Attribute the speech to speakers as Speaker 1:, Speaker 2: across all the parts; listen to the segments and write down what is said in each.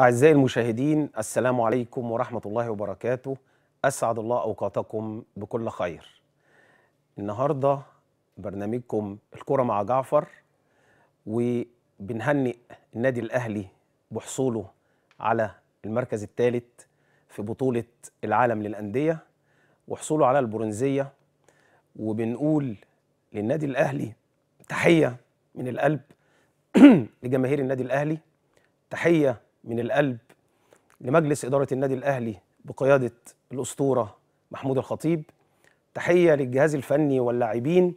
Speaker 1: أعزائي المشاهدين السلام عليكم ورحمة الله وبركاته أسعد الله أوقاتكم بكل خير النهاردة برنامجكم الكرة مع جعفر وبنهنئ النادي الأهلي بحصوله على المركز الثالث في بطولة العالم للأندية وحصوله على البرونزية وبنقول للنادي الأهلي تحية من القلب لجماهير النادي الأهلي تحية من القلب لمجلس إدارة النادي الأهلي بقيادة الأسطورة محمود الخطيب تحية للجهاز الفني واللاعبين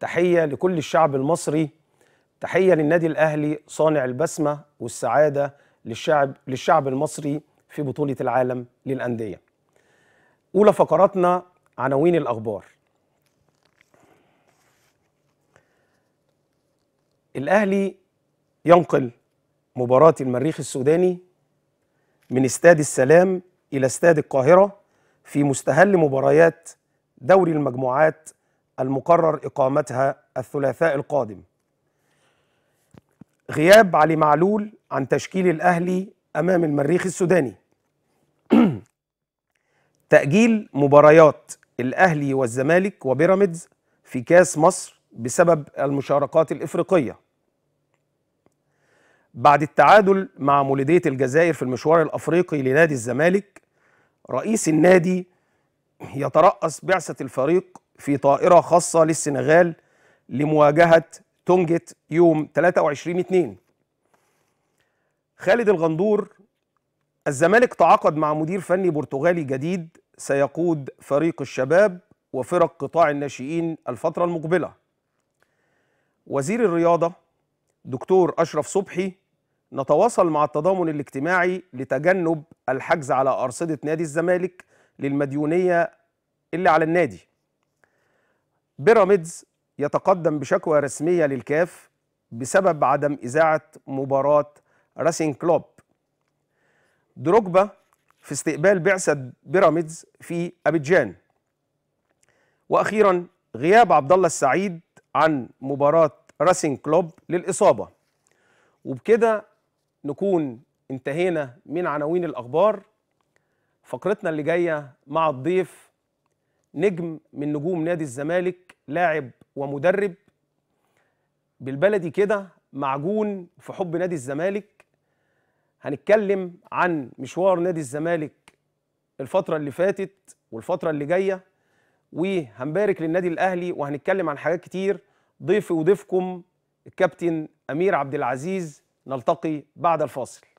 Speaker 1: تحية لكل الشعب المصري تحية للنادي الأهلي صانع البسمة والسعادة للشعب, للشعب المصري في بطولة العالم للأندية أولى فقراتنا عناوين الأخبار الأهلي ينقل مباراة المريخ السوداني من استاد السلام إلى استاد القاهرة في مستهل مباريات دوري المجموعات المقرر إقامتها الثلاثاء القادم غياب علي معلول عن تشكيل الأهلي أمام المريخ السوداني تأجيل مباريات الأهلي والزمالك وبيراميدز في كاس مصر بسبب المشاركات الإفريقية بعد التعادل مع مولودية الجزائر في المشوار الأفريقي لنادي الزمالك رئيس النادي يترأس بعثة الفريق في طائرة خاصة للسنغال لمواجهة تونجت يوم 23 2 خالد الغندور الزمالك تعاقد مع مدير فني برتغالي جديد سيقود فريق الشباب وفرق قطاع الناشئين الفترة المقبلة وزير الرياضة دكتور أشرف صبحي نتواصل مع التضامن الاجتماعي لتجنب الحجز على أرصدة نادي الزمالك للمديونية اللي على النادي بيراميدز يتقدم بشكوى رسمية للكاف بسبب عدم إذاعة مباراة راسين كلوب دروجبا في استقبال بعثة بيراميدز في أبيجان وأخيرا غياب عبد الله السعيد عن مباراة راسين كلوب للإصابة وبكده نكون انتهينا من عناوين الأخبار فقرتنا اللي جاية مع الضيف نجم من نجوم نادي الزمالك لاعب ومدرب بالبلدي كده معجون في حب نادي الزمالك هنتكلم عن مشوار نادي الزمالك الفترة اللي فاتت والفترة اللي جاية وهنبارك للنادي الأهلي وهنتكلم عن حاجات كتير ضيفي وضيفكم الكابتن أمير عبد العزيز نلتقي بعد الفاصل